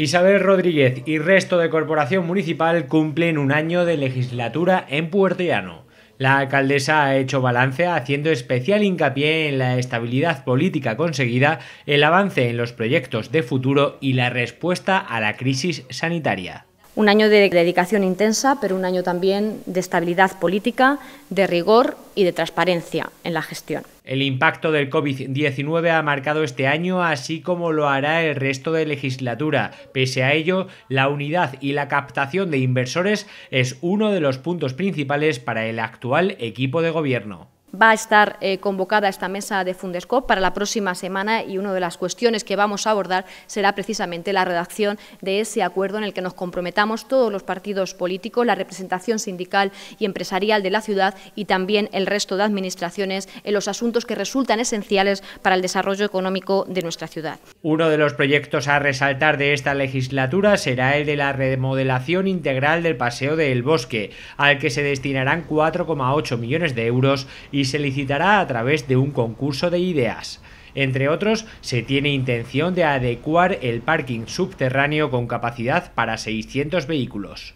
Isabel Rodríguez y resto de corporación municipal cumplen un año de legislatura en Puertellano. La alcaldesa ha hecho balance haciendo especial hincapié en la estabilidad política conseguida, el avance en los proyectos de futuro y la respuesta a la crisis sanitaria. Un año de dedicación intensa, pero un año también de estabilidad política, de rigor y de transparencia en la gestión. El impacto del COVID-19 ha marcado este año, así como lo hará el resto de legislatura. Pese a ello, la unidad y la captación de inversores es uno de los puntos principales para el actual equipo de gobierno va a estar eh, convocada esta mesa de Fundesco para la próxima semana y una de las cuestiones que vamos a abordar será precisamente la redacción de ese acuerdo en el que nos comprometamos todos los partidos políticos, la representación sindical y empresarial de la ciudad y también el resto de administraciones en los asuntos que resultan esenciales para el desarrollo económico de nuestra ciudad. Uno de los proyectos a resaltar de esta legislatura será el de la remodelación integral del Paseo del Bosque, al que se destinarán 4,8 millones de euros y se licitará a través de un concurso de ideas. Entre otros, se tiene intención de adecuar el parking subterráneo con capacidad para 600 vehículos.